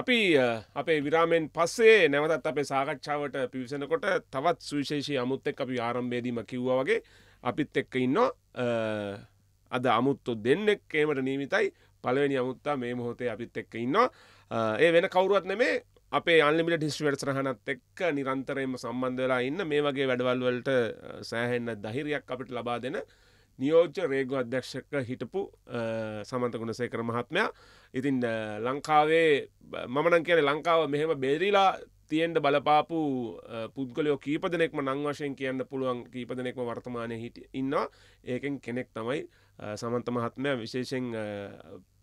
අපි අපේ විරාමෙන් පස්සේ නැවතත් අපේ සාකච්ඡාවට පිවිසෙනකොට තවත් සුවිශේෂී අමුත්තෙක් අපි ආරම්භේදීම කිව්වා වගේ අපිත් එක්ක ඉන්න අද අමුත්තු දෙන්නෙක් ඒමට නීමිතයි පලවෙනි අමුත්තා මේ මොහොතේ අපිත් එක්ක ඉන්න ඒ වෙන කවරුවත් නෙමේ අපේ අන්ලිමිට හිස්වට සහනත් එක්ක නිරන්තරයම සම්බන්ධ වෙලා ඉන්න මේ වගේ වැඩවල්වලට සෑහෙන්න දහිරයක් අපිට ලබා දෙන නියෝජ්‍ය රේගු අධ්‍යක්ෂක හිටපු සමන්තගුණ සේකර මහත්මයා ඉතින් ලංකාවේ මමනන් කියන ලංකාව මෙහෙම බේරිලා තියෙන්ට බලපාපු පුද්ගලයෝ කීපදනෙක්ම නංවශයෙන් කියන්න පුළුවන් කීපදනෙක්ම වර්තමානය හිට ඉන්නවා ඒකෙන් කෙනෙක් තමයි සමන්ත මහත්මය විශේෂෙන්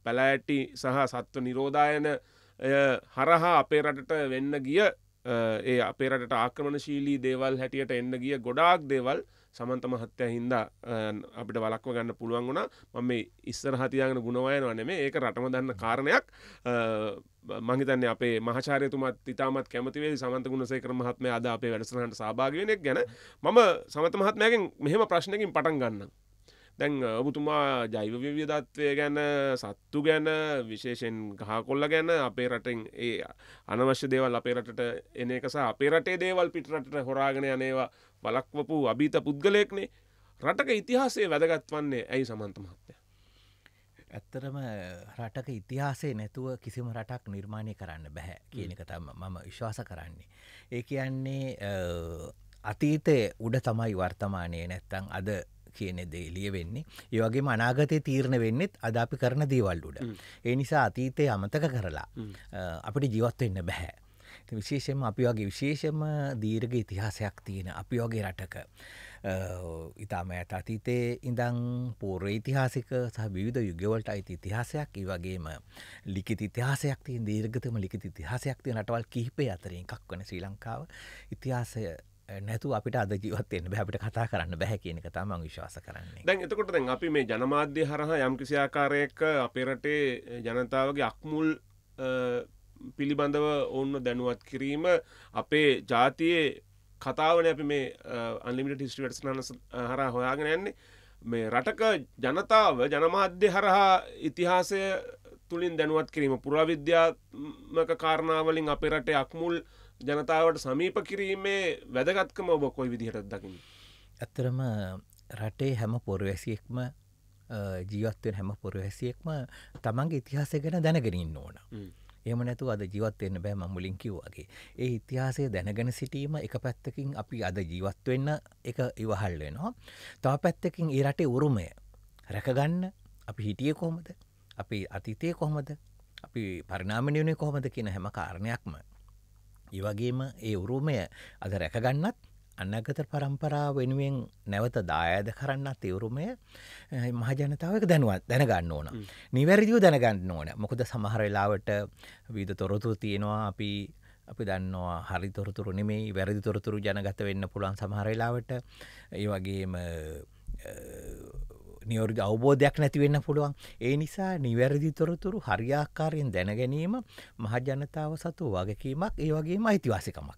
පැලෑටි සහ සත්ව නිරෝධායන හරහා අපේ රටට වෙන්න ගිය ඒ අපේ රට ආක්‍රමණශීලී දේවල් හැටියට එන්න ගිය ගොඩාක් දේවල් සමන්තම හත්‍යය හින්දා අපිට වලක්ව ගන්න පුළුවන් වුණා මම මේ ඉස්සර හතියාගෙන ගුණවයනවා නෙමේ ඒක රටම දන්න කාරණයක් මහිතන්න අපේ මහචාරයතුමත් ඉතාමත් කැමතිවේ සමන්ත ගුණසේ කරමහත්ම අද අපේ වැඩසනහට සභාගවෙනෙක් ගැන මම සමත මහත්මයගෙන් මෙහෙම ප්‍රශ්නකින් පටන් ගන්න. දැන් ඔබතුමා ජෛව විවිධත්වය ගැන සත්තු ගැන විශේෂෙන් ගහකොල්ල ගැන අපේ රටෙන් ඒ අනවශ්‍ය දේවල් අපේ රටට එන එකසා අපේ රටේ දේවල් පිටරට හොරාගෙන යනේවා වලක්වපු අභීත පුද්ගලයෙක්නේ රටක ඉතිහාසේ වැදගත් වන්නේ ඇයි සමන්ත මහත්තය. ඇත්තරම රටක ඉතිහාසේ නැතුව කිසිම රටක් නිර්මාණය කරන්න බැහැ කියන එක තම මම විශ්වාස කරන්නේ. ඒ කියන්නේ අතීතය උඩ තමයි වර්තමානය නැත්තං අද කියන දේ ලිය වෙන්නේ ඒ වගේ මනාගතය තීරණ වෙන්නෙත් අද අපි කරන දීවල්ඩුඩ. ඒ නිසා අතීතය අමතක කරලා අපිට ජීවත්වවෙන්න බැහැ. විශේෂම අපි වගේ විශේෂම දීර්ග ඉතිහාසයක් තියෙන අපි වගේ රටක ඉතාම ඇත අතීතයේ ඉඳං පූර්ව ඉතිහාසික සහ විවිධ යුගවලට අයිති ඉතිහාසයක් ඒ වගේම ලිකි ඉතිහාසයක් තිය දීර්ගතම ලිකි ඉතිහාසයක් තිය නටවල් කිහිපේ අතරින් එකක් වන ශ්‍රී ලංකාව ඉතිහාසය නැතු අපිට අද ජීවත්යෙන් බැපිට කතා කරන්න බැහැ කියන එක තමන් විශ්වාස කරන්නේ දැන් එතකොට දැන් අපි මේ ජනමාධ්‍ය හරහා යම් කිසි ආකාරයක අපේ රටේ ජනතාවගේ අක්මුල් පිළිබඳව ඔන්න දැනුවත් කිරීම අපේ ජාතියේ කතාවන අපි මේ අන්ලිමිට හිස්ටි වැටස්නන හර හොයාගෙන යන්නේ මේ රටක ජනතාව ජනමාධ්‍ය හරහා ඉතිහාසය තුළින් දැනුවත් කිරීම පුරාවිද්‍යාත්මක කාරණාවලින් අපේ රටේ අක්මුල් ජනතාවට සමීප කිරීමේ වැදගත්කම ඔබ කොයි විදිහට දකින්න. ඇත්තරම රටේ හැම පොරවැසියෙක්ම ජීවත්වෙන් හැම පොරවැසියෙක්ම තමන්ගේ ඉතිහාසය ගැන දැනගෙනන්න ඕන. එහම නැතු අද ජීවත්වවෙන්න බෑ ම මුලින් කිව්වාගේ ඒ ඉතිහාසය දැනගෙන සිටීම එක පැත්තකින් අපි අද ජීවත්වවෙන්න එක ඉවහල් වෙනවා තව පැත්තකින් ඒ රටේ උරුමය රැකගන්න අපි හිටිය කොහොමද අපි අතීතය කොහොමද අපි පරිනාමණයනේ කොහොමද කියන හැම කාරණයක්ම ඒවගේම ඒ උරුමය අද රැකගන්නත් අනගත පරම්පරා වෙනුවෙන් නැවත දායද කරන්න තවරුමය මහජනතාවක දැනුවත් දැනගන්න ඕන නිවැරදිව දැනගන්න ඕන මොකද සමහර වෙලාවට වීද තොරතුරු තියෙනවා අපි අපි දන්නවා හරි තොරතුරු නෙමේ වැරදි තොරතුරු ජනගත වෙන්න පුළුවන් සමහරලාවට ඒ වගේම නිවරදි අවබෝධයක් නැතිවෙන්න පුළුවන් ඒ නිසා නිවැරදි තොරතුරු හරියාකාරයෙන් දැනගැනීම මහජනතාව සතු වගකීමක් ඒ වගේම අයිතිවාසිකමක්.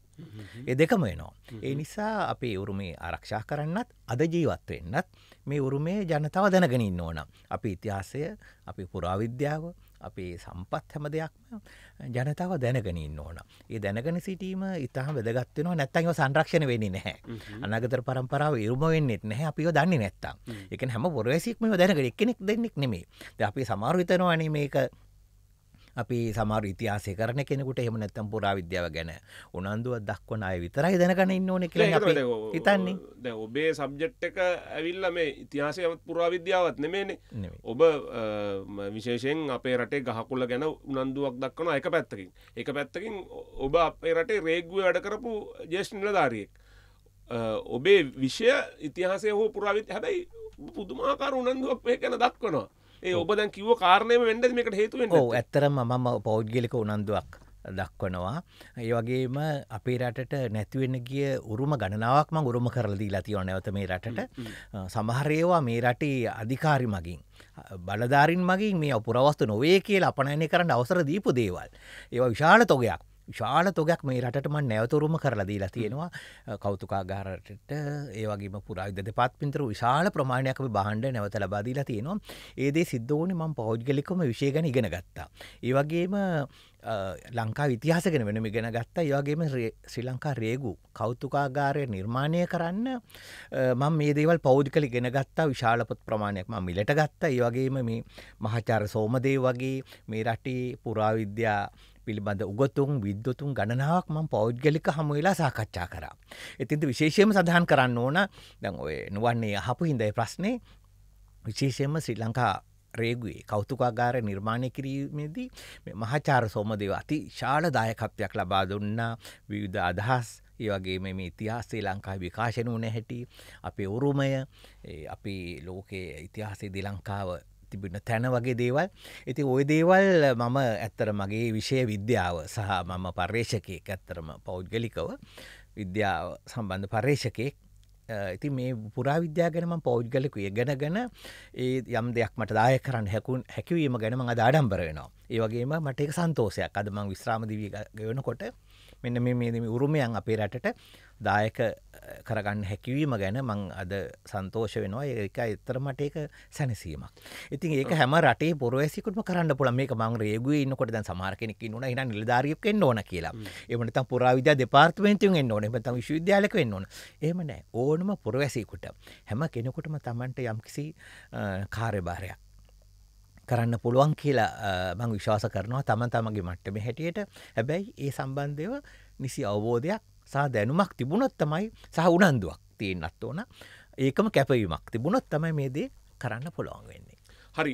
එ දෙකම වෙනවා. ඒ නිසා අපේ උරුමේ ආරක්ෂා කරන්නත් අද ජීවත්වවෙන්නත් මේ උරුමේ ජනතාව දැනගෙනන්න ඕන. අපි ඉතිහාසය අපි පුරාවිද්‍යාව අපේ සම්පත් හැම දෙයක්ම ජනතාව දැනගෙන ඉන්න ඕන. ඒ දැනගෙන සිටීම ඉතාම වැදගත්වෙනවා නැත්තන්ව සංරක්ෂණ වෙන්නේ නැහැ. අනගතර පරම්පරාව ඉරුම වෙන්නෙත් නැහැ අපිෝ දන්නේ නැත්තම්. එක හැම පොරවැසික්ම දැනග එක්කෙනෙක් දෙන්නෙක් නෙමේ. ද අපි සමාර්විතනවානේ මේක අපි සමාර ඉතිහාසය කරන කෙනෙකුට එහෙම නැත්තම් පුරාවිද්‍යාව ගැන උනන්දුවත් දක්වන අය විතරයි දැනගන ඉන්න ඕන කියලා හිතන්නේ දැ ඔබේ සබ්ජෙට් එක ඇවිල්ල මේ ඉතිහාසයත් පුරාවිද්‍යාවත් නෙමේනේ ඔබ විශේෂයෙන් අපේ රටේ ගහකුල්ල ගැන උනන්දුවක් දක්වන එක පැත්තකින් එක පැත්තකින් ඔබ අපේ රටේ රේග්ගුව වැඩ කරපු ජේෂ්නිලධාරියෙක් ඔබේ විෂය ඉතිහාසය හෝ පුරාවිත් හැබැයි පුදුමාකාර උනන්දුවක් මේ ගැන දක්වනවා ඒ ඔබ දැන් කිව කාරණයම වෙන්ඩ මේකට හේතුවෙන් ඕ ඇත්තරම මම පෞද්ගලික උනන්දුවක් දක්වනවා. ඒ වගේම අපේ රටට නැතිවෙන ගිය උරුම ගණනාවක්ම උරුම කරලදී ලතිව නැවත මේ රටට සමහරයවා මේ රටේ අධිකාරි මගින්. බලධාරින් මගින් මේ අපපුරවස්තු නොවේ කියලා අපනයනය කරන්න අවසර දීපු දේවල්. ඒවා විශාල තොගයක්. ශාල තොගයක් මේ රට මන් නැවතුරුම කරලා දීලා තියෙනවා කෞතුකාගාරට ඒවගේම පුරාවිද දෙපත් පින්තර විශාල ප්‍රමාණයක් බහන්ඩ නැවත ලබාදීලා තියෙනවා ඒදේ සිද්ධෝනි මං පෞද්ගලිකම විශේගන ඉගෙන ගත්තා. ඒවගේම ලංකා විතිහාසගෙන වෙන ඉගෙන ගත්තා ඒවගේම ශ්‍රී ලංකා රේගු කෞතුකාගාරය නිර්මාණය කරන්න මං මේ දේවල් පෞද්ගලි ගෙන ගත්තා විශාලපත් ප්‍රමාණයක් ම මිලට ගත්තා ඒවගේම මේ මහචාර සෝමදේ වගේ මේ රටි පුරාවිද්‍යා පිළිබඳ උගතුන් විද්වතුන් ගණනාවක් මං පෞද්ගලික හමුවෙලා සාකච්ඡා කරා. ඉතින්ද විශේෂයම සඳහන් කරන්න ඕන දැන් ඔය නුවන්නේ අහපු හිදයි ප්‍රශ්නය විශේෂයම ශ්‍රී ලංකා රේගුවේ කෞතුකාගාර නිර්මාණය කිරීමේදී මහචාර සෝමදව අති ශාල දායකත්වයක් ලබා දුන්නා විවිධ අදහස් ඒ වගේ මේ ඉතිහාසේ ලංකා විකාශන වන හැටි අපේ උරුමය අපි ලෝකයේ ඉතිහාසේ දි ලංකාව තිබෙන තැන වගේ දේවල් ඇති ඔය දේවල් මම ඇත්තර මගේ විෂය විද්‍යාව සහ මම පර්ේෂකයක් ඇත්තරම පෞද්ගලිකව විද්‍යාව සම්බන්ධ පර්ේෂකයෙක් ඇති මේ පුරාවිද්‍යා ගැනම පෞද්ගලකු ගැන ගැන ඒ යම් දෙයක් මට දාය කරන්න හැකුන් හැකිවීම ගැන මඟ දාඩම්බරයනවා ඒවගේම මට එක සන්තෝසයක් අදමං විශ්‍රාමදිවී ගවනකොට මෙන්න මේ උරුමයන් අපේ රටට දායක කරගන්න හැකිවීම ගැන මං අද සන්තෝෂ වෙනවා ඒක එතර මට ඒක සැනසීමක් ඉතින් ඒක හැම රටේ පොරවැසිකුටම කරන්න පුළ මේ මං රේගුව ඉන්නකොට දැන් සමාර්කෙනෙක න්නන හින නිලධාරියක් එන්න ඕන කියලා එමට පුරාවිද දෙපාර්තමෙන්තිෙන් එන්න ඕන තම විශවිද්‍යාලක වෙන්න ඕන එමන ඕනම පොරවැසිකුට හැම කෙනෙකුටම තමන්ට යම්කිසි කාර්යභාරයක් කරන්න පුළුවන් කියලා මං විශ්වාස කරනවා තම තමගේ මට්ටම හැටියට හැබැයි ඒ සම්බන්ධව නිසි අවබෝධයක් සහ දැනුමක් තිබුණොත් තමයි සහ උනන්දුවක් තියෙන්න්නත් ඕන ඒකම කැපවීමක් තිබුණොත් තමයි මේ දේ කරන්න පොළොන් වෙන්නේ. හරි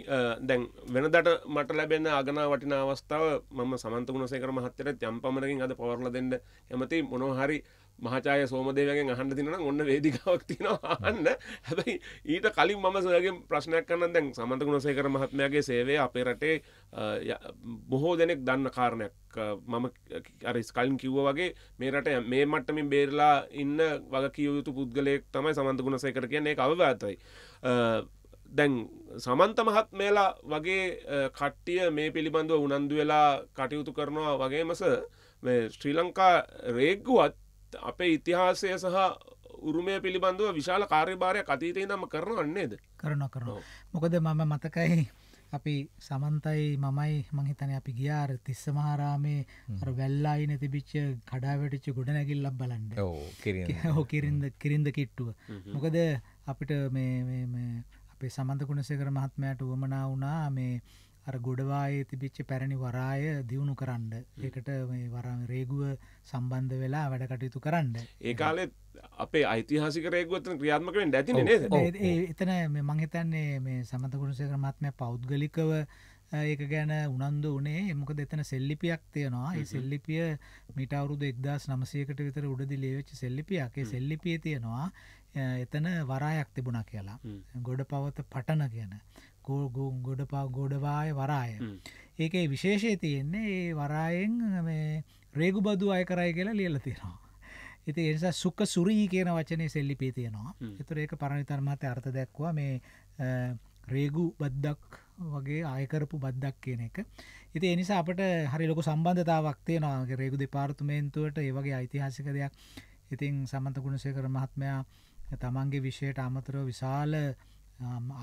දැන් වෙනදට මට ලැබෙන අගන වටින අවස්ථාව මම සමන්තුනසේකර මහත්තර යම් පමණකින් අද පවරල දෙන්න ඇමති මොනොහරි මහචාය සෝමදේවගෙන් අහන්න තිනන ඔන්න වේදිකාවක් තියෙනවා අහන්න හැබැයි ඊට කලින් මම සොයගේ ප්‍රශ්නයක් කන්න දැන් සමඳකුණ සේකර මහත්මයාගේ සේවය අපේ රටේ බොහෝ දෙනෙක් දන්න කාරණයක් මම අරිස් කලින් කිව්ව වගේ මේ රට මේ මට්ටමින් බේරලා ඉන්න වග කියයුතු පුද්ගලයෙක් තමයි සමඳකුණ සේකර කියන්නේ අවවාතයි දැන් සමන්ත මහත් මේලා වගේ කට්ටිය මේ පිළිබඳව උනන්දු වෙලා කටයුතු කරනවා වගේමස ශ්‍රී ලංකා රේග්ගුවත් අපේ ඉතිහාසය සහ උරුමය පිළිබඳව විශාල කාර්යභාරයක් අතීතය දම කරන අන්නේද කරන කරන මොකද මම මතකයි අපි සමන්තයි මමයි මහිතන අපි ගියාර තිස්ස මහාරාමේ වැල්ලායින තිබිච්ච කඩාවැටිච්ච ගොඩනැගිල්ලක් බලන්ඩ හෝ කිරින්ද කිරින්ද කිට්ටුව මොකද අපිට අපේ සමන්ත කුණසේකර මහත්මයට වුවමනා වුණා මේ අර ගොඩවායේ තිබිච්ච පැරණි වරාය දියුණු කරන්න. ඒකට මේ වරම් රේගුව සම්බන්ධ වෙලා වැඩ කටයුතු කරන්න. ඒ කාලේ අපේ ඓතිහාසික රේගුවතන ක්‍රියාත්මක වෙන්න ඇතිනේ නේද? එතන මම හිතන්නේ මේ සමත ගුණසේකර මහත්මයා පෞද්ගලිකව ඒක ගැන උනන්දු වනේ මොකද එතන සෙල්ලිපියක් තියෙනවා. ඒ සෙල්ලිපිය මීට අවුරුදු 1900කට විතර උඩදී ලියවෙච්ච සෙල්ලිපියක්. ඒ සෙල්ලිපියේ තියෙනවා එතන වරායක් තිබුණ කියලා ගොඩ පවත පටන කියන ගොඩ පව ගොඩවාය වරාය ඒක විශේෂය තියෙන්නේ ඒ වරායෙන් රේගු බදු අය කරයි කියලා ලියල තියෙනවා ඉති එනිසා සුක්ක සුරී කියන වචනය සෙල්ලිපී තියෙනවා එතුර ඒක පරණිතර්මත අර්ථ දැක්වා මේ රේගු බද්දක් වගේ ආයකරපු බද්දක් කියන එක ඉති එනිසා අපට හරි ලොකු සම්බන්ධතාවක් තියෙනවාගේ රේගු දෙපාර්තුමේන්තුවට ඒවගේ ඓතිහාසික දෙයක් ඉතින් සමන්ත ගුණසය කර මහත්මයා තමන්ගේ විෂයට අමතරව විශාල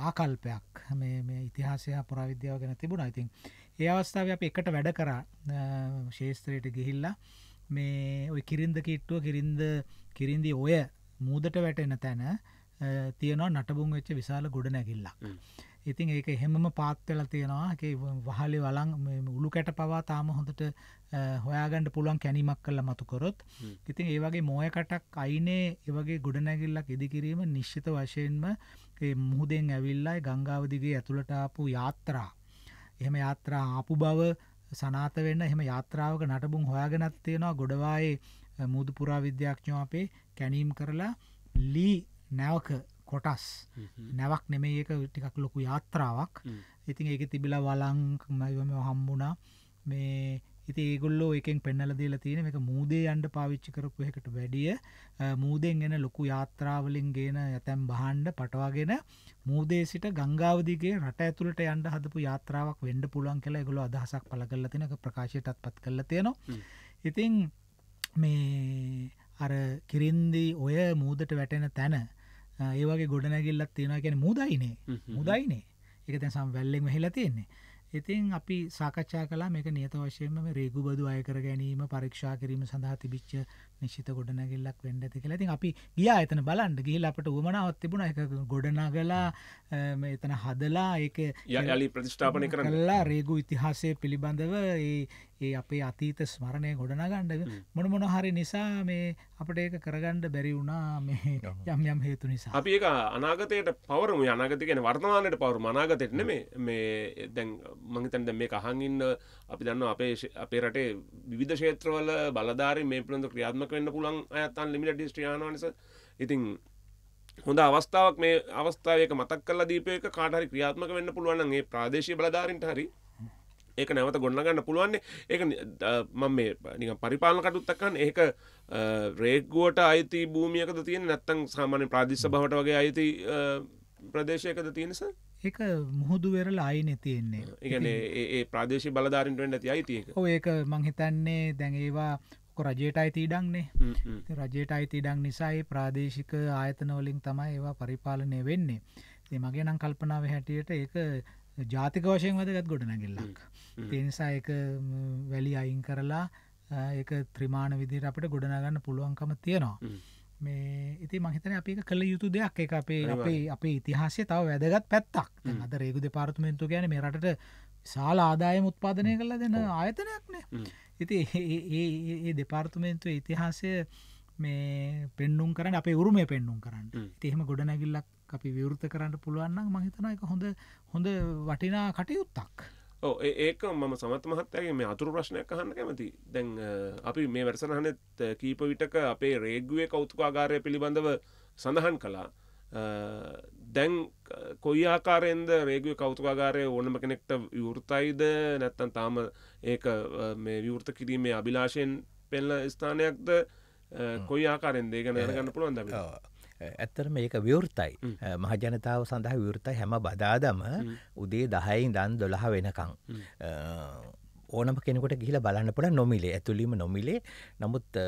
ආකල්පයක් මේ ඉතිහාසය පුරාවිද්‍යාව ගැන තිබුණ ඉතින් ඒ අවස්ථාව අප එකට වැඩ කරා ශේස්ත්‍රයට ගිහිල්ලා මේ ඔය කිරින්ද කිට්ටුව කිරින්ද කිරින්දි ඔය මූදට වැටෙන තැන තියනවා නටබුන් වෙච්ච විශාල ගොඩ නැගිල්ලක් ඉතින් ඒක එහෙමම පාත්වෙල තියෙනවා වහලි වලං උළු කැට පවා තාම හොඳට හොයාගන්නඩ පුළුවන් කැනීමක් කල්ල මතුකොරොත් ඉතින් ඒවගේ මෝයකටක් අයිනේ ඒවගේ ගොඩනැගිල්ලක් ඉදිකිරීම නිශ්චිත වශයෙන්ම මුහුදෙන් ඇවිල්ලායි ගංගාවදිගේ ඇතුළට ආපු යාත්‍රා එහෙම යාත්‍රා ආපු බව සනාත වෙන්න එහෙම යාත්‍රාවක නටබුන් හොයාගෙනත් තියෙනවා ගොඩවායේ මුදු පුරාවිද්‍යාඥෝ අපේ කැනීම් කරලා ලී නැවක කොටස් නැවක් නෙමේ ඒක ටිකක් ලොකු යාත්‍රාවක් ඉතින් ඒක තිබිලා වලංමම හම්බුණා මේ ඉති ඒගොල්ලෝ එකෙන් පෙන්නල දීලා තියෙන එක මූදේ අන්ඩ පාවිච්චි කරපු එකට වැඩිය මූදෙන් එන ලොකු යාත්‍රාවලින් ගේන ඇතැම් බහන්්ඩ පටවාගෙන මූදේ සිට ගංගාවදිගේ රට ඇතුළට අන්ඩ හදපු යාත්‍රාවක් වෙන්ඩ පුලන් කියලා ගොලු අදහසක් පල කරල තිනක ප්‍රකාශයටත් පත් කරල තියෙනවා ඉතිං මේ අර කිරින්දි ඔය මූදට වැටෙන තැන ඒවගේ ගොඩනැගිල්ලත් තියෙනවා කියන මුදයිනේ මුදයිනේ එක තැසම් වැල්ලෙක් වෙහිලා තියෙන්නේ ඉතින් අපි සාකච්ඡා කලා මේක නියත වශයෙන්ම රේගු බදු අය කර ගැනීම පරීක්ෂා කිරීම සඳහා තිබිච්ච නිශ්ිත ගොඩනැගිල්ලක් වෙන්ඩ ඇති කියලා ඉතින් අපි ගිය එතන බලන්ඩ ගිහිල අපට උමනාවත් තිබුණ එක ගොඩනගලා එතන හදලා ඒක යලි ප්‍රතිෂ්ඨාපනය කරලා රේගු ඉතිහාසය පිළිබඳව ඒ අපේ අතීත ස්මරණය ගොඩනගණ්ඩ මොන මොන හරි නිසා මේ අපට ඒක කරගණ්ඩ බැරි වුණා මේ යම් යම් හේතු නිසා අපි ඒක අනාගතයට පවරම යනාගතිකෙන වර්තමානයට පවරු මනාගතයට නෙමේ මේ දැන් මංහිතන්ද මේ අහන්ඉන්න අපි දන්න අපේ අපේ රටේ විධ ෂේත්‍රවල බලධාරි මේ පිළඳ ක්‍රියාත්ම ක්‍රියාත්මක වෙන්න පුළුවන් අයත් අන්ලිමිටඩ් හිස්ටරි අහනවා නිසා ඉතින් හොඳ අවස්ථාවක් මේ අවස්ථාවයක මතක් කරලා දීපේක කාට හරි ක්‍රියාත්මක වෙන්න පුළුවන් නම් ඒ ප්‍රාදේශීය බලධාරීන්ට හරි ඒක නැවත ගොඩනගන්න පුළුවන් ඒක මම මේ නිකන් පරිපාලන කටයුත්තක් කරන ඒක රේග්ගුවට අයිති භූමියකද තියෙන්නේ නැත්නම් සාමාන්‍ය ප්‍රාදේශ සභාවට වගේ අයිති ප්‍රදේශයකද තියෙනස ඒක මුහුදු වෙරළ අයිනෙ තියෙන්නේ ඒ ඒ ප්‍රදේශ බලධාරින්ට වෙන්න ඇති අයිතියක ඒක මංහිතන්නේ දැන් ඒවා ඔක්කො රජයට අයිති ඉඩක්නේ රජයට අයිති ඉඩක් නිසායි ප්‍රාදේශික ආයතනවලින් තමයි ඒවා පරිපාලනය වෙන්නේ ඒ මගේ නම් කල්පනාව හැටියට ඒක ජාතික වශයෙන් වදගත් ගොඩනැගිල්ලක් තිනිසා එක වැලි අයින් කරලා ඒක ත්‍රමාණ විදිර අපට ගොඩනගන්න පුළුවන්කම තියෙනවා මේ ඉති මහිතන අපි කළ යුතු දෙයක් එක අපේ අපේ අපේ ඉතිහාසය තව වැදගත් පැත්තක් අද රේගු දෙපාර්තුමෙන්තු ගැන මේ රට විශාල ආදායම උත්පාදනය කරලා දෙන ආයතනයක්නේ ඉති ඒ දෙපාර්තුමේන්තු ඉතිහාසය මේ පෙන්නුම් කරන්න අපේ උරුමය පෙන්නුම් කරන්න තෙහෙම ගොඩනැගිල්ලක් අපි විවෘත කරන්න පුළුවන්න්න මහිතන එක හොඳ හොඳ වටිනා කටයුත්තක් ඒක මම සමත් මහත්තයගේ මේ අතුරු ප්‍රශ්නයක් අහන්න කැමති දැන් අපි මේ වැරසනහනෙත් කීප විටක අපේ රේගුවේ කෞතුකාගාරය පිළිබඳව සඳහන් කලා දැන් කොයි ආකාරයෙන්ද රේගුව කෞතුකාගාරය ඕනම කෙනෙක්ට විවෘතයිද නැත්තන් තාම ඒ මේ විවෘත කිරීමේ අභිලාශයෙන් පෙල්ල ස්ථානයක්ද කොයි ආකාරෙන් දේ ගැන ගන්න පුළුවන් දැ ඇත්තර මේක විවෘතයි මහජනතාව සඳහා විවෘතයි හැම බදාදම උදේ දහයින් දන් දොළහ වෙනකං ඕනම කෙනකොට ගිහිල බලන්න පුළ නොමිලේ ඇතුළීම නොමිලේ නමුත්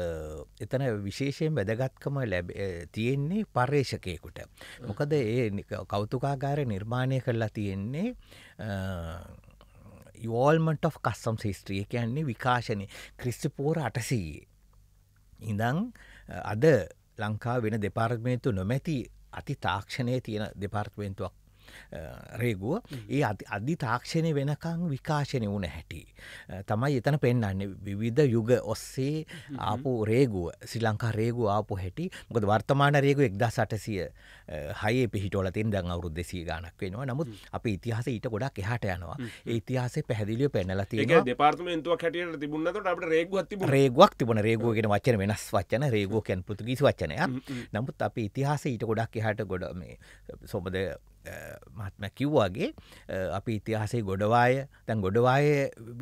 එතන විශේෂයෙන් වැදගත්කම ලැබ තියෙන්නේ පර්යේෂකයකුට. මොකද ඒ කෞතුකාගාරය නිර්මාණය කරලා තියෙන්නේ යෝල්මට of කස්සම් සිස්ත්‍රිය කියන්නේ විකාශනය ක්‍රිස්තිපෝර අටසීයේ. ඉඳං අද ලංකා වෙන දෙපාර්ත්මේතු නොමැති අති තාක්ෂණය තියෙන දෙපාර්ත්මේන්තුවක් රේගුව ඒ අධි තාක්ෂණය වෙනකං විකාශනය වුණ හැටි. තමයි එතන පෙන්න්න විවිධ යුග ඔස්සේ ආපු රේගුව සිලංකා රේගු ආපු හැටි මොකද වර්තමාන රේගු එක්දා සටසිය හයේ පිහිටොල තින් දැන් අවුරුද දෙසී ගණක් වෙනවා නමුත් අපි ඉතිහාස ඊට ගොඩක් එහට යනවා ඉතිහාසේ පැහදිලිය පැනලති පාර්තමෙන්තුව හැටියට තිබුණට අපට රේගුවත් රේගුවක් තිබන රේගුවගෙන වචන වෙනස් වචන රේගුව කැන් පෘතිගීසි වචනය නමුත් අපි ඉතිහාස ඊට ගොඩක් එහට ගොඩ මේ සොබද මත්ම කිව්වාගේ අපි ඉතිහාසේ ගොඩවාය තැන් ගොඩවාය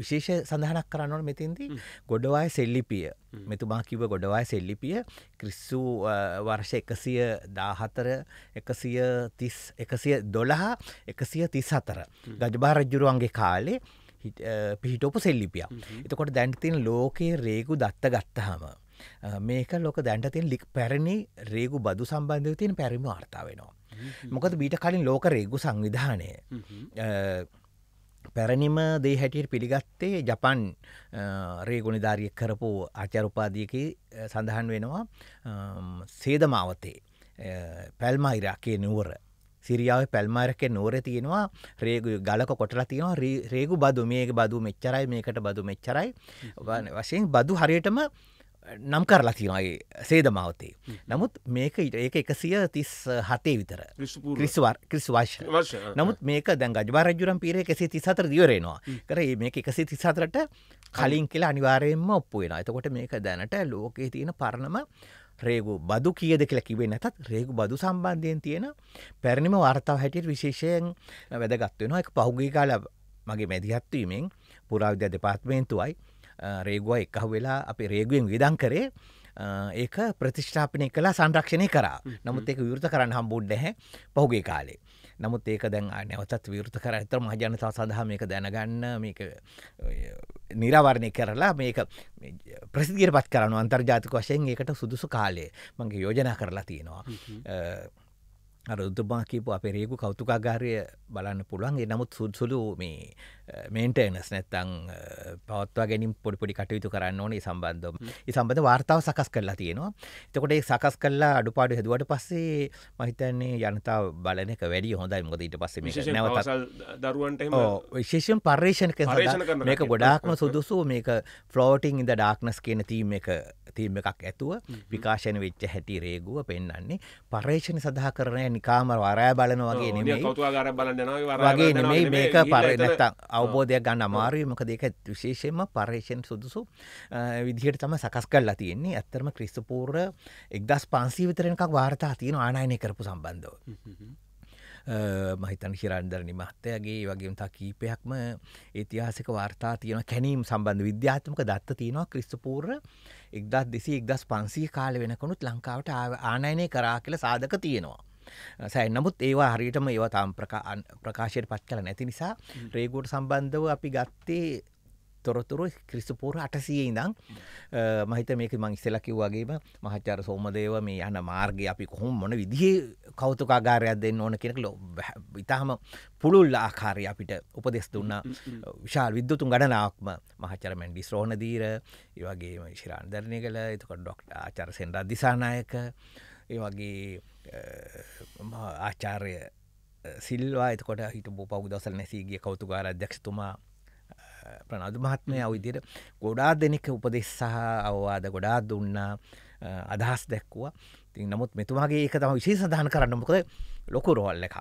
විශේෂ සඳහනක් කරන්නවන මෙතින්දී ගොඩවාය සෙල්ලිපිය මෙතුමා කිව ගොඩවාය සෙල්ලිපිය කිස්සු වර්ෂ එකසිය දාහතර එකසිය තිස් එකසිය දොළහා එකසිය තිස් අතර ගජභාරජ්ජුරුවන්ගේ කාලේ පිහිටෝපු සෙල්ලිපිය එතකොට දැන්තින් ලෝකයේ රේගු දත්ත ගත්තහම මේක ලොක දැන්ටතින් ලික් පැරණි රේගු බදු සම්බන්ධය තියෙන් පැරිම අර්ථාවෙනවා. මොකද බීට කලින් ලෝක රේගු සංවිධානය පැරණිම දේ හැටියට පිළිගත්තේ ජපන් රේගුණනිධාරිය කරපු අචරුපාදියක සඳහන් වෙනවා සේදමාවතේ පැල්මයිරාකේ නුවර සිරියාව පැල්මාරක නෝර තියෙනවා රේගු ගලක කොටලා තියෙනවා රේගු බදු මේක බදු මෙච්චරයි මේකට බදු මෙච්චරයි වශයෙන් බදු හරියටම නම් කරලා තිනයි සේද මවතේ. නමුත් මේක ඉට ඒක එකසිය තිස් හතේ විතර කිස්වාශ නමුත් මේක දැන් ගජවාරජුරම් පීරය එකසේ තිසාතර දිවරෙනවා කර මේක එකසේ තිසාතරට කලින් කියලා අනිවාරයෙන්ම ඔප්පු වෙන එතකොට මේක දැනට ලෝකයේ තියෙන පරණම රේගු බදු කියද කියලා කිවේ නැතත් රේගු බදු සම්බන්ධයෙන් තියෙන පැරණිම වර්තාව හැටියට විශේෂයෙන් වැදගත්වෙනවා එක පහුගේ කාල මගේ මැදිහත්වීමෙන් පුරාවිද්‍ය දෙපාත්මේන්තුවයි රේගුව එකහ වෙලා අපි රේගුවෙන් විදන් කරේ ඒක ප්‍රතිෂ්ඨාපනය කලා සංරක්ෂණය කරා නමුත් ඒක විෘත කරන්න හම්බුඩ් නැහැ පහුගේ කාලේ නමුත් ඒක දැන් නැවතත් විෘත කර ඇතර මජනතාව සඳහම එක දැනගන්න මේක නිරවරණය කරලා මේක ප්‍රසිදිර පත් කරන අන්තර්ජාතික වශයෙන් ඒකට සුදුසු කාලේ මගේ යෝජනා කරලා තියෙනවා රුද්දමා කියපු අප රේකු කෞතුකාගාරය බලන්න පුළුවන් නමුත් සුදුසුලු මේ මේන්ටනස් නැත්තං පවත්වා ගැනින් පොඩිපොඩි කටයුතු කරන්න ඕනේ සම්බන්ධම සම්බඳ වාර්තාව සකස් කරලා තියෙනවා එතකොට ඒ සකස් කරලා අඩුපාඩු හැදුවට පස්සේ මහිතන්නේ යනතාව බලනක වැඩි හොඳයි මොද ඊට පස්සේ නැවත දරුවන්ට විශේෂෙන් පර්ේෂණක මේක ගොඩාක්ම සුදුසු මේක ෆ්ලෝටිං ඉද ඩාක්නස් කියන තීම එක තීම එකක් ඇතුව විකාශන වෙච්ච හැටි රේගුව පෙන්න්නේ පර්ේෂණ සඳහා කරනය නිකාම වරෑ බලන වගේ නෙ වගේ නෙමයි මේක පරනත අවබෝධයක් ගන්න අමාරුවමක දෙක විශේෂයෙන්ම පර්ේෂෙන් සුදුසු විදිහට තම සකස් කල්ලා තියෙන්නේ ඇත්තරම ක්‍රිස්තපූර්ර එක්දස් පන්සීවිතරෙනකක් වාර්තා තියෙන ආනායනය කරපු සම්බන්ධව. මහිතන් හිරන්දර නිමත්තයගේ වගේ තා කීපයක්ම ඒතිහාසික වාර්තා තියෙන කැනීම් සම්බන්ධ විද්‍යාත්මක දත්ත තියෙනවා ක්‍රිස්තපූර්ර එක්දත් දෙසි එක්දස් පන්සී කාල වෙනකනුත් ලංකාවට ආනයනය කරා කියල සාධක තියෙනවා. සෑ නමුත් ඒවා හරිටම ඒවා තාම් ප්‍රකාශයට පත් කළ නැති නිසා රේගෝඩ් සම්බන්ධව අපි ගත්තේ තොරතුරු ක්‍රිස්තුපූර අටසිය ඉඳං මහිත මේක මං ඉස්සලකිව්වාගේම මහචාර සෝමදේව මේ යන මාර්ගය අපි කොහොම මොන විදිහේ කෞතුකාගාරයක් දෙන්න ඕන කෙනෙක් ලො ඉතාහම පුළුල් ආකාරය අපිට උපදෙස් දුන්න විශාල් විද්‍යතුන් ගණනාවක්ම මහචර මැන්ඩි ශ්‍රෝණදීර ඒවගේ ශිරාන්ධරණය කළ එතකොට ඩොක්ට ආචර සෙන්ඩා දිසානායක ඒ වගේ ආචාරය සිල්වා එතකොට හිටපු පෞදසල් නැසීගේ කවතුකාර අධ්‍යක්ෂතුමා ප්‍රනාදු මහත්මය අවිදියට ගොඩා දෙනෙක උපදෙස් සහ අවවාද ගොඩා දුන්නා අදහස් දැක්වා ති නමුත් මෙතුමාගේ ඒක තම විශේ සඳහන කරන්නමකද ලොකු රෝල් එකක්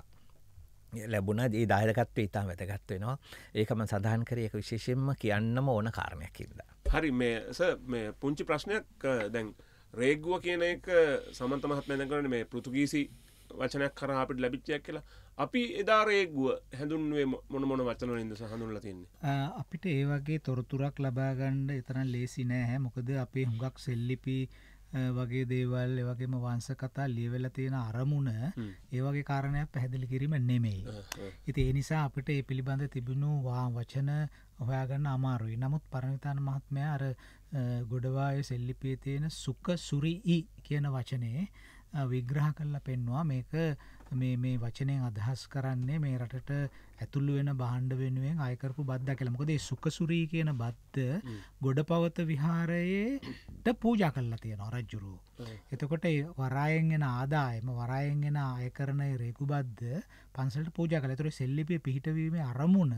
ලැබුණ ඒ දායකත්ව ඉතා වැතගත්වෙනවා ඒකම සඳහන් කරයක විශේෂෙන්ම කියන්නම ඕන කාරණයක්කින්ද. හරි මේ පුංචි ප්‍රශ්නයක් දැන් රේගුව කියන එක සමන්ත මහත්මයන කරන මේ පෘතුගීසි වචනයක් කර අපිට ලැබිච්චයක් කියලා අපි එදා රේගුව හැඳුන්ුවේ මොන මොන වචන ඉද සහඳුන්ල තින්නේ අපිට ඒ වගේ තොරතුරක් ලබාගණ්ඩ එතරන් ලේසි නෑහැ මොකද අපේ හුඟක් සෙල්ලිපි වගේ දේවල් එවගේම වංස කතා ලියවෙලා තියෙන අරමුණ ඒ වගේ කාරණයක් පැහැදිලි කිරීම නෙමෙයි. ඉතින් ඒ නිසා අපිට මේ පිළිබඳ තිබුණු වා වචන හොයාගන්න අමාරුයි. නමුත් පරණවිතාන මහත්මයා අර ගොඩවායේ සෙල්ලිපියේ තියෙන සුඛ සුරියි කියන වචනේ විග්‍රහ කරලා පෙන්නවා මේක මේ මේ වචනයෙන් අදහස් කරන්නේ මේ රටට ඇතුළු වෙන බාණ්ඩ වෙනුවෙන් අයකරපු බද්දා කියලා. මොකද මේ සුකසුරී කියන බද්ද ගොඩපවත විහාරයේට පූජා කරලා තියෙනවා රජුරෝ. එතකොට ඒ වරායෙන් එන ආදායම වරායෙන් එන අය කරන රේකු බද්ද පන්සලට පූජා කළා. ඒතර සෙල්ලිපිය පිහිටවීමේ අරමුණ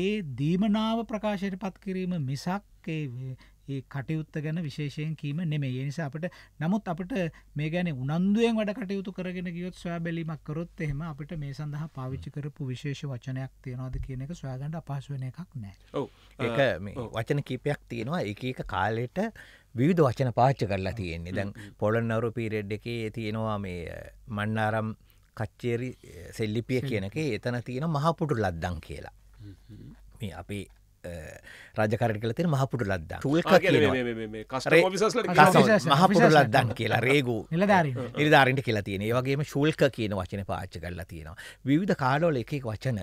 ඒ දීමනාව ප්‍රකාශයට පත් කිරීම මිසක් ඒ කටයුත්ත ගැන විශේෂයෙන් කීම නෙමේ ඒ නිසා අපට නමුත් අපට මේ ගැන උනන්දුවෙන් වැඩ කටයුතු කරගෙන ගියොත් සොයා බැලීමක් කරොත් එහෙම අපිට මේ සඳහා පාවිච්චි කරපු විශේෂ වචනයක් තියෙනවාද කියන එක සොයාගන්න අපහසු වෙන එකක් නෑ ඒ වචන කීපයක් තියෙනවා එක එක කාලෙට විධ වචන පාච්ච කරලා තියෙන්නේ දැන් පොලන් අවරු පිරෙඩ් එකේ තියෙනවා මේ මන්නාරම් කච්චේරි සෙල්ලිපිය කියනක එතන තියෙන මහපුටු ලද්දන් කියලා මේ අපේ රජකරට කල තින මහපුට ලද්දා මහපුට ලද්දන් කියලා රේගු නිධාරට කියලා තියෙන වගේම ශුල්ක කියන වචන පාච්ච කරලා තියෙනවා විවිධ කාලෝල එකක් වචන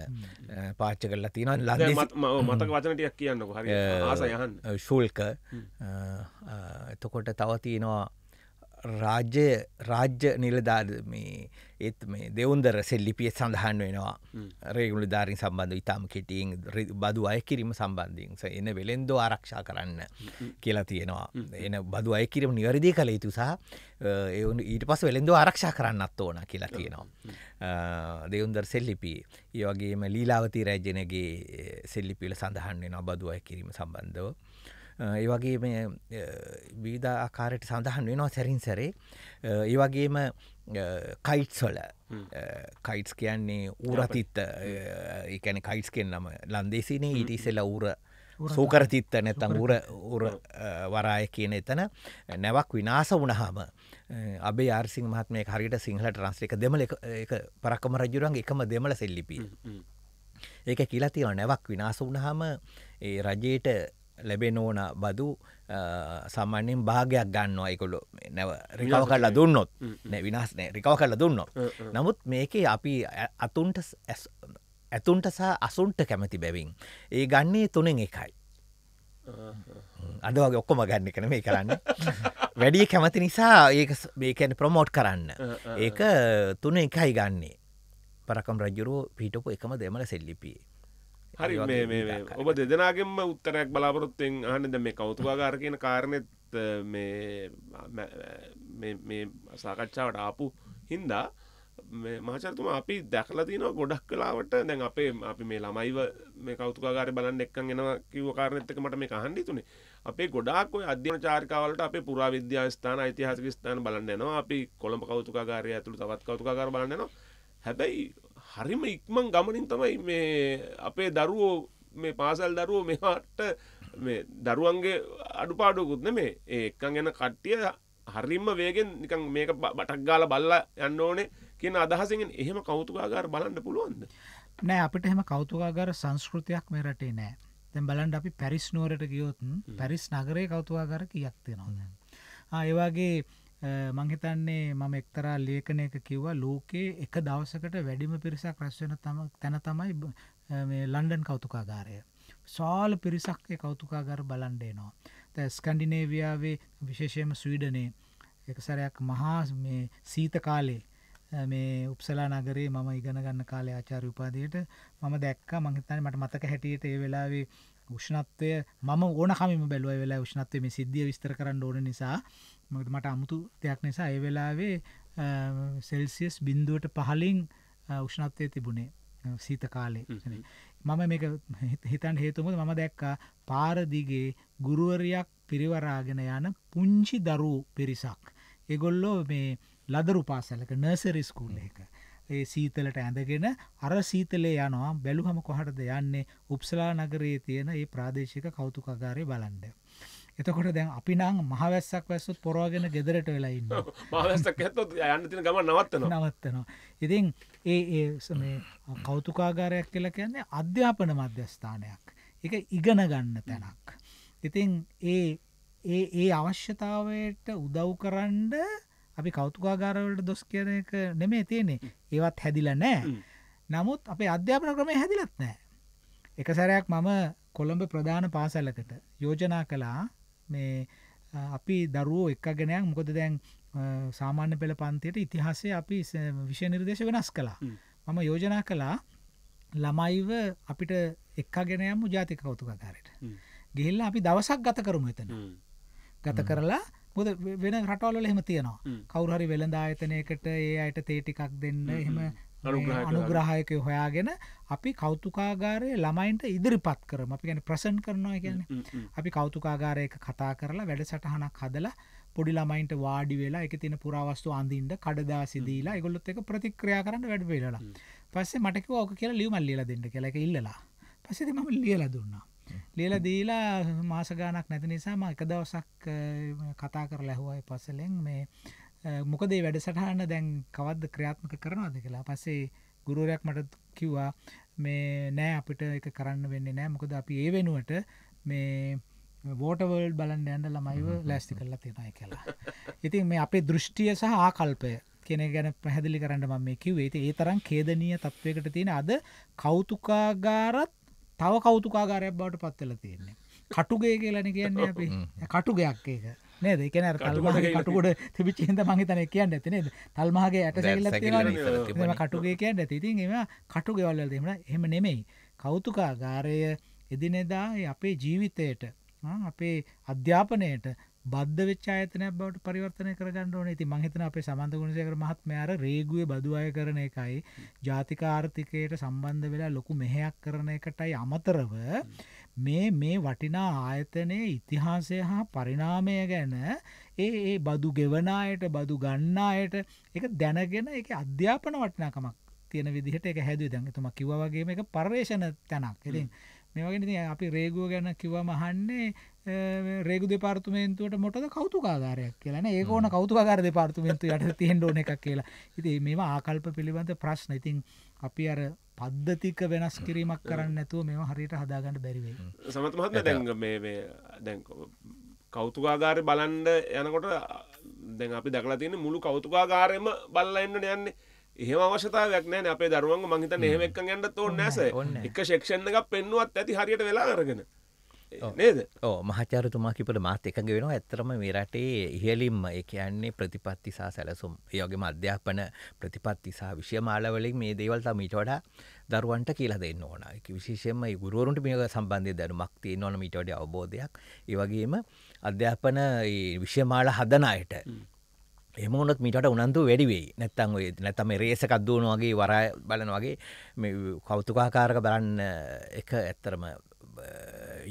පාච්ච කරලා තියෙන ල මතක වචනටයක් කියන්න ශුල්ක එතකොට තව තියෙනවා රාජ්‍ය රාජ්‍ය නිලධාර ඒත් මේ දෙවුන්දර සෙල්ලිපිය සඳහන් වෙනවා රේගුල ධාරින් සම්බන්ධ ඉතාම කෙටියෙන් බදු අය කිරීම සම්බන්ධයෙන් එන වෙළෙන්දෝ ආරක්ෂා කරන්න කියලා තියෙනවා එන බදු අය කිරීම නිවැරදි කළ යුතු සහ එවුන් ඊට පස් වෙළෙන්දෝ ආරක්ෂා කරන්නත් ඕන කියලා තියෙනවා දෙවුන්දර සෙල්ලිපි ඒ වගේම ලීලාවතී රැජනගේ සෙල්ලිපිල සඳහන් වෙනවා බදු අය කිරීම සම්බන්ධව ඒ වගේ මේ විධ ආකාරයට සඳහන් වෙනවා සැරින් සැරේ ඒ වගේම කයිට්ස්වල කයිට්ස් කියන්නේ ඌරතිත් එකන කයිට්ස් කෙන්නම ලන්දේසිනේ ඊටිසෙල ඌර සූකරතිත්ත නැතම් උර උර වරාය කියන එතන නැවක් විනාස වුණහම අබේ ආර්සිං මහත්මය හරිට සිංහල ට්‍රන්ස්ලික දෙමල පරක්කම රජුරන් එකම දෙමල සෙල්ලිපී. ඒක කියලතිව නැවක් විනාස වුණහම ඒ රජයට ලැබෙන ඕන බදු සාමාන්‍යෙන් භාගයක් ගන්නවා එකොලො නැව රිකව කරලා දුන්නොත් නෑ විනාස් නෑ රිකව කරලා දුන්නොත් නමුත් මේකේ අපි අතුන්ට ඇතුන්ට සහ අසුන්ට කැමති බැවින් ඒ ගන්නේ තුනෙන් එකයි අදවගේ ඔක්කොම ගන්න කන මේ කරන්න වැඩිය කැමති නිසා ඒ බේකැන ප්‍රමෝට් කරන්න ඒක තුන එකයි ගන්නේ පරකම් රජුරු පිටපු එකම දෙමල සෙල්ලිපියේ හරි මේ මේ ඔබ දෙදෙනගෙන්ම උත්තරයක් බලාපොරොත්තෙන් අහන්න ද මේ කෞතුවාගාර කියන කාරණෙත් මේ සාකච්ඡාවට ආපු හින්දා මහචරතුම අපි දැකලා තින ගොඩක් කලාවට දැන් අපේ අපි මේ ළමයිව මේ කෞතුකාර බලන්න එක්කන් එනවා කිව කාරණත්තක මට මේ කහන්ඩි තුනේ අපේ ගොඩක් ඔය අධ්‍යන චාරිකාවලට අපේ පුරා විද්‍යා ස්ථාන ඓතිහාසික ස්ථාන බලන්න යනවා අපි කොළඹ කෞතුකාගාරය ඇතුළු තවත් කෞතුකාගාර බලන්න යනවා හැබැයි හරිම ඉක්මන් ගමනින් තමයි මේ අපේ දරුවෝ මේ පාසල් දරුවෝ මෙහාට මේ දරුවන්ගේ අඩුපාඩුකුත්න මේ ඒකන් ගැන කට්ටිය හරිම වේගෙන් නිකන් මේක බටක් ගාල බල්ල යන්න ඕනේ කියන අදහසෙන් එහෙම කෞතුකාගාර බලන්න පුළුවන්ද නෑ අපිට එහෙම කෞතුකාගාර සංස්කෘතියක් මේ රටේ නෑ දැන් බලන්න අපි පැරිස් නුවරට ගියොත් පැරිස් නගරයේ කෞතුකාගාර කියක් තියෙනවා දැන් ආ ඒ වගේ මංහිතන්නේ මම එක්තරා ලේඛනයක කිව්වා ලෝකයේ එක දවසකට වැඩිම පිරිසක් රැස් වෙන තැන තමයි මේ ලන්ඩන් කෞතුකාගාරය. සාල පිරිසක් ඒ කෞතුකාගාර බලන්න එනවා. දැන් ස්කන්ඩිනේවියාවේ විශේෂයෙන්ම ස්වීඩනයේ එක සැරයක් මහා මේ සීත කාලේ මේ උප්සලා නගරේ මම ඉගෙන ගන්න කාලේ ආචාර්ය උපාධියට මම දැක්කා මං හිතන්නේ මට මතක හැටියට ඒ වෙලාවේ උෂ්ණත්වය මම ඕන කම බැලුව වෙලා උෂ්ණත්වය මේ සිද්ධිය විස්තර කරන්න ඕන නිසා මොකද මට අමුතු දෙයක් නිසා ඒ වෙලාවේ සෙල්සියස් බින්දුවට පහලින් උෂ්ණත්වය තිබුණේ සීත කාලේ මම මේක හිතන් හේතුමද මම දැක්කා පාරදිගේ ගුරුවරයක් පිරිවරාගෙන යන පුංචි දරු පිරිසක්. එගොල්ලෝ මේ ලදරු පාසලක නර්සරි ස්කූල් එක. ඒ සීතලට ඇඳගෙන අර සීතලේ යනවා බැලුහම කොහටද යන්නේ උප්සලා නගරයේ තියෙන ඒ ප්‍රාදේශික කෞතුකාගාරය බලන්ඩ. එතකොට දැන් අපි නම් මහවැස්සක් වැස්සොත් පොරවගෙන ගෙදරට වෙලා ඉන්නවා. මහවැස්සක් ඇත්තොත් යන්න තියෙන ගමන නවත්තනවා. නවත්තනවා. ඉතින් ඒ ඒ මේ කෞතුකාගාරයක් කියලා කියන්නේ අධ්‍යාපන මධ්‍යස්ථානයක්. ඒක ඉගෙන ගන්න තැනක්. ඉතින් ඒ ඒ ඒ අවශ්‍යතාවයට උදව් කරන්න අපි කෞතුකාගාරවලට දොස් කියන එක නෙමේ තියෙනෙ ඒවත් හැදිල නෑ නමුත් අපේ අධ්‍යාපන ක්‍රමය හැදිලත් නෑ එක සැරයක් මම කොළඹ ප්‍රධාන පාසැලකට යෝජනා කලා මේ අපි දරුවෝ එක්කගෙනයක් මොකද දැන් සාමාන්‍ය පෙළ පන්තියට ඉතිහාසේ අපි විෂය නිර්දේශ වෙනස් කලා මම යෝජනා කලා ළමයිව අපිට එක්කගෙනයම්ම ජාතික කවතුකාකාරයට ගෙහිල්ල අපි දවසක් ගත කරමු එතන ගත කරලා මුද වෙන රටවල එහෙම තියෙනවා කවුරහරි වෙළඳා එතනයකට ඒ අයට තේටිකක් දෙන්න එහෙම අනුග්‍රහයක හොයාගෙන අපි කෞතුකාගාරය ළමයින්ට ඉදිරිපත් කරම අපි ගැන ප්‍රසන් කරනවා ගැන අපි කෞතුකාගාරයක කතා කරලා වැඩ සටහනක් හදලා පොඩි ළමයින්ට වාඩි වෙලා එක තින පුරාවස්තු අන්දින්ට කඩදා සිදීලා එගොල්ලොත් එක ප්‍රතික්‍රියා කරන්න වැඩ වෙලලා පස්සේ මටක ඕක කියලා ලියවමල්ලියල දෙන්න කියලා එක ඉල්ලලා පස්සෙති මම ලියල දුන්නා ලියල දීලා මාසගානක් නැති නිසා ම එක දවසක් කතා කර ලැහුවයි පසලෙන් මේ මොකදේ වැඩසටහන්න දැන් කවද්ද ක්‍රියාත්මක කරනවාද කියලා පස්සේ ගුරුවරයක් මට කිව්වා මේ නෑ අපිට එක කරන්න වෙන්න නෑ මොකද අපි ඒ වෙනුවට මේ වෝටවල් බලන් ඇන්ඩ ළමයිව ලැස්ති කරලා තියෙනයි කියලා ඉතින් මේ අපේ දෘෂ්ටිය සහ ආකල්පය කෙන ගැන පැහැදිලි කරන්න ම මේ කිවේ ඒ තරම් කේදනීය තත්වකට තියෙන අද කෞතුකාගාරත් තව කෞතුකාගාරයක් බවට පත්වෙල තියෙන්නේ කටුගේ කියලන කියන්නේ අපි කටුගයක් ඒක නේ දෙකන කටුකොට තිබිච හිද මහිතන කියන්න ඇතිනේ තල්මහගේ ඇට සැල්ල කටුගේ කියන්න ඇතිතින් එම කටු ගෙවල්ල දෙීම හෙම නෙමෙයි කෞතුකා ගාරය එදිනෙදා අපේ ජීවිතයට අපේ අධ්‍යාපනයට බද්ධ වෙච්චායතන බවට පරිවර්තනය කරගන්න ඕනේ. ඉතින් මම හිතනවා අපේ සමන්ත ගුණසේකර මහත්මයා අර රේගුවේ බදු අය කරන එකයි ජාතික ආර්ථිකයට සම්බන්ධ වෙලා ලොකු මෙහෙයක් කරන එකටයි අමතරව මේ මේ වටිනා ආයතනයේ ඉතිහාසය හා පරිණාමය ගැන ඒ ඒ බදු ගෙවනායට බදු ගන්නායට එක දැනගෙන එක අධ්‍යාපන වටිනාකමක් තියෙන විදිහට එක හැදුව දැඟතුම කිව්වගේ එක පර්ේෂණ තැනක් එතින් මේ වගේ ඉතින් අපි රේගුව ගැන කිව්වම අහන්නේ රේගු දෙපාර්තුමේන්තුවට මොටද කෞතුකාගාරයක් කියලන ඒ ඕන කෞතුකාර දෙපාර්තුමේන්තු යට තියෙන්ඩ ඕන එකක් කියලා ඉති මෙම ආකල්ප පිළිබඳ ප්‍රශ්න ඉතින් අපි අර පද්ධතික වෙනස් කිරීමක් කරන්න නැතුව මෙම හරියට හදාගන්න බැරිවේ සමතුමත්ම දැඟ මේ දැ කෞතුකාගාරය බලන්ඩ යනකොට දැන් අපි දකලා තියෙන මුළු කෞතුකාගාරයම බල්ලන්න යන්නේ එහම අවශ්‍යතාවයක් නෑ අපේ දරුවන් මහිත නහෙමක් ගන්නට ඕන්නෑස එක ශක්ෂණ එකක් පෙන්නුවත් ඇති හරියට වෙලා අරගෙන නේද ඕ මහචාරතුමා කිපට මාත් එකඟ වෙනවා ඇත්තරම මේ රටේ ඉහලින්ම එක යන්නේ ප්‍රතිපත්ති සහ සැලසුම් යෝගේම අධ්‍යාපන ප්‍රතිපත්ති සහ විශ්‍යමාලවලින් මේ දේවල් තමීට වඩා දරුවන්ට කියලා දෙන්න ඕන එක විශේෂයෙන්ම ගුරුවරුන්ට මේක සම්බන්ධය දැනුමක් තියෙන ඕන මීට වඩා අවබෝධයක් ඒ වගේම අධ්‍යාපන විශ්‍යමාල හදන අයට එමනොත් මිට උනන්තු වැඩිවෙයි නැත්තන් ඔය නැතම රේසකක්දූන වගේ වරා බලන වගේ කෞතුකාකාරක බලන්න එක ඇත්තරම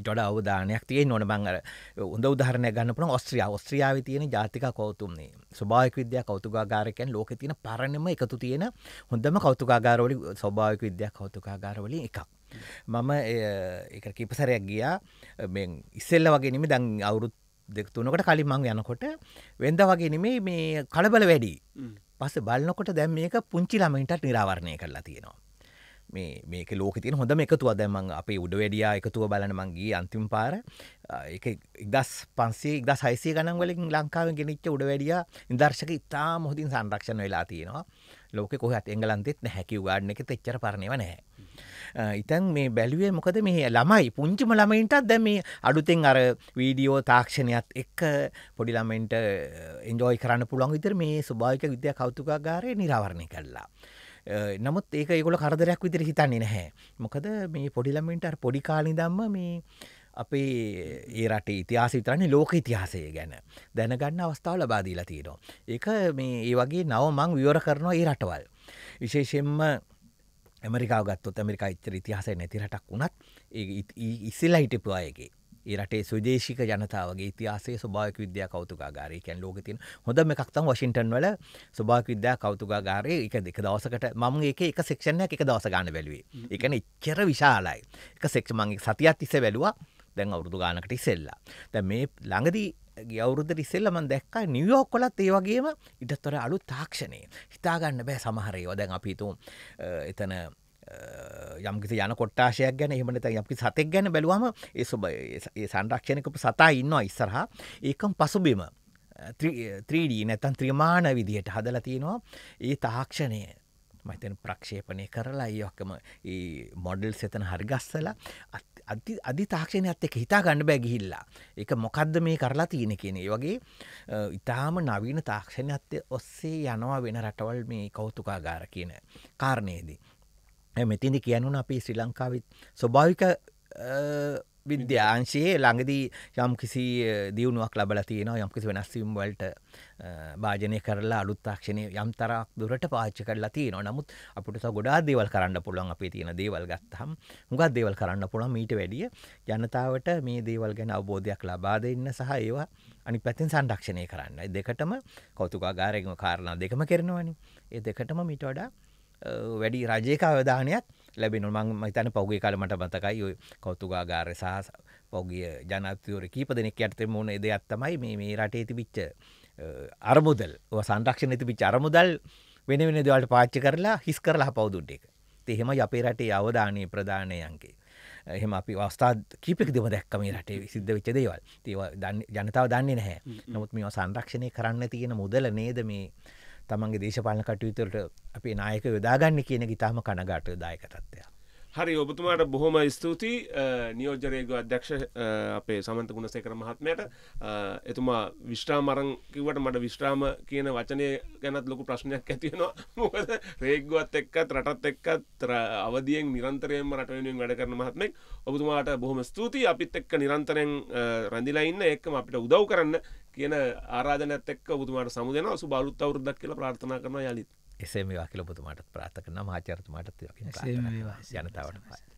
ඉටොඩ අවධානයක් තිය නොන මංගර උද උදාරන ගන්නපන ඔස්ත්‍රිය ඔස්ත්‍රියාව තියෙන ජාතික කවතුන්නේ ස්භායක විද්‍යා කෞතුකාගාරකයන් ලෝක තියන පරණම එකතු තියෙන හොඳම කෞතුකාගාරවලි ස්වභාවක විද්‍යා කෞතුකාගාරවලින් එකක් මම එක කිපසරයක් ගියා ඉස්සෙල්ල වගේනම දං අවුරුත් දෙක් තුනකට කලින් මං යනකොට වෙන්ද වගේ නෙමේ මේ කලබල වැඩි පස බලන්නකොට දැම් මේක පුංචි ළමයින්ටත් නිරාවරණය කරලා තියෙනවා මේක ලෝක තින හොඳම එකතුව දැමන් අපේ උඩ වැඩියා එකතුව බලන මංගේ අන්තිම පාර ඉදස් පන්සේ ඉදස් හයිසේ ගනම් වලින් ලංකාව ගෙනනිච්ච උඩ වැඩිය ඉදර්ශක ඉතා මුහොදින් සංරක්ෂණ වෙලා තියෙනවා ලෝක කොහත් එංගලන්තෙත් නැහැකි වාඩන එක තෙච්චර පරණව නැහැ. ඉතන් මේ බැලුවේ මොකද මේ ළමයි පුංචිම ළමයින්ටත් දැ මේ අඩුතෙන් අර වීඩියෝ තාක්ෂණයත් එක් පොඩි ළමෙන්ට එන්ජෝයි කරන්න පුළන් විතර මේ ස්භාවික විද්‍යා කෞතුකාගාරය නිරාවරණය කරලා. නමුත් ඒක ඒගොල කරදරයක් විදිර හිතන්නේ නැහැ මොකද මේ පොඩිලමින්ට පොඩිකාලි දම්ම මේ අපේ ඒ රට ඉතිහාසිතරන්නේ ලෝක ඉතිහාසය ගැන දැනගන්න අවස්ථාව ලබාදීලා තියෙනවා. ඒක මේ ඒ වගේ නව මං විවර කරනවා ඒ රටවල්. විශේෂෙන්ම ඇමරිකාගත්තුත් ඇමරිකා චර ඉතිහාසය නැතිරටක් වුණත් ඒ ඉස්සෙලා හිටපුවායගේ ඒ රටේ සුදේශික ජනතාවගේ ඉතිහාසයේ ස්වභාවික විද්‍යා කෞතුකාගාරය කියන්නේ ලෝකේ තියෙන හොඳම එකක් තමයි වොෂින්ටන් වල ස්වභාවික විද්‍යා කෞතුකාගාරයේ එක දෙක දවසකට මම ඒකේ එක සෙක්ෂන් එකක් එක දවස ගන්න බැලුවේ. ඒ කියන්නේ ඉච්චර විශාලයි. එක සෙක්ෂන් මම සතියක් තිස්සේ බැලුවා. දැන් අවුරුදු ගානකට ඉස්සෙල්ලා. දැන් මේ ළඟදී ගෞරුද ඉස්සෙල්ල මන් දැක්කා නිවියෝක් කොලත් ඒ වගේම ඉටත්තොර අලු තාක්ෂණය හිතාගන්න බෑ සමහරයෝ දැන් අපිතු එතන යම්කිසි යන කොට්ටාශයක් ගැන එහමනත යම්කි සතෙක් ගැන බැලුවම ඒ සංරක්ෂණකපු සතා ඉන්නවා ඉස්සරහා ඒකම් පසුබිම 3D නැතන් ත්‍රමාණ විදිහයට හදල තියෙනවා ඒ තාක්ෂණය මතන ප්‍රක්ෂේපනය කරලා ඒක්කම ඒ මොඩල් සෙතන හරිගස්සලා අධි තාක්ෂණයත් එක හිතා ගණඩ බෑ ගිහිල්ලා එක මොකක්ද මේ කරලා තියෙන කියෙනෙ වගේ ඉතාම නවීන තාක්ෂණයත් ඔස්සේ යනවා වෙන රටවල් මේ කෞතුකාගාර කියන කාරණයේදී මෙතිදි කියනුන අපි ශ්‍රී ලංකාවිත් ස්වභාවික විද්‍යාංශයේ ළඟදී යම් කිසි දියුණුවක් ලබල තියෙනවා යම් කිසි වෙනස්වීම් වලට භාජනය කරලා අලුත්තාක්ෂණය යම් තරක් දුරට පාච්ච කරලා තියෙනවා නමුත් අපිට ගොඩා දේවල් කරන්න පුළුවන් අපේ තියෙන දේවල් ගත්තහම් මුගත් දේවල් කරන්න පුළුවන් මීට වැඩිය ජනතාවට මේ දේවල් ගැන අවබෝධයක් ලබා දෙන්න සහ ඒවා අනි පැතින් සංරක්ෂණය කරන්න දෙකටම කෞතුකාගාරයම කාරණ දෙකම කරනවනි ඒ දෙකටම මිට වඩා වැඩි රජයකාවධානයක් ලැබෙනු මං මහිතන පෞගේ කලමට මතකයි ඔය කෞතුගාගාර සහ පෞගිය ජනතවර කීප දෙනෙක් යටතේ මොන එද අත්තමයි මේ මේ රටේ තිබිච්ච අරමුදල් සංරක්ෂණ ඇති පිච් අරමුදල් වෙන වෙන දවල්ට පාච්ච කරලා හිස් කරලා පෞදුන්ට එක එහෙම අපේ රටේ අවධානය ප්‍රධානයන්ගේ එහෙම අපි අවස්ථා කීපෙක් දෙම දැක්කම රටේ සිද්ධ විච්ච දේවල් ජනතාව දන්නේ නැහැ නමුත් මේ සංරක්ෂණය කරන්න තියෙන මුදල නේද මේ තමන්ගේ දේශපාලන කටයුතුවලට අපේ නායක යොදාගන්න කියන ගිතාම කනගාට දායක තත්ත්වය. හරි ඔබතුමාට බොහොම ස්තුතියි නියෝජනයග අධ්‍යක්ෂ අපේ සමන්ත ගුණසේකර මහත්මයට එතුමා විශ්්‍රාමරං කිවට මට විශ්්‍රාම කියන වචනය ගැනත් ලොකු ප්‍රශ්නයක් ඇතියෙනවා මොකද රේගුවත් එක්කත් රටත් එක්කත් අවදියෙන් නිරන්තරයම රටවෙනුවෙන් වැඩ කරන මහත්මෙක් ඔබතුමාට බොහොම ස්තුතියි අපිත් එක්ක නිරන්තරෙන් රඳිලයින්න එක්කම අපිට උදව් කරන්න කියන ආරාධනත් එක්ක බුතුමාට සමුදෙන සු බරුත් අවුරුද්දක් කියලා ප්‍රාර්ථනා කරනවා යළිත් එසේම වා කියලා බුතුමාටත් ප්‍රාර්ථනා කරනවා මහාචාර්යතුමාටත් යනතාවට පස්සේ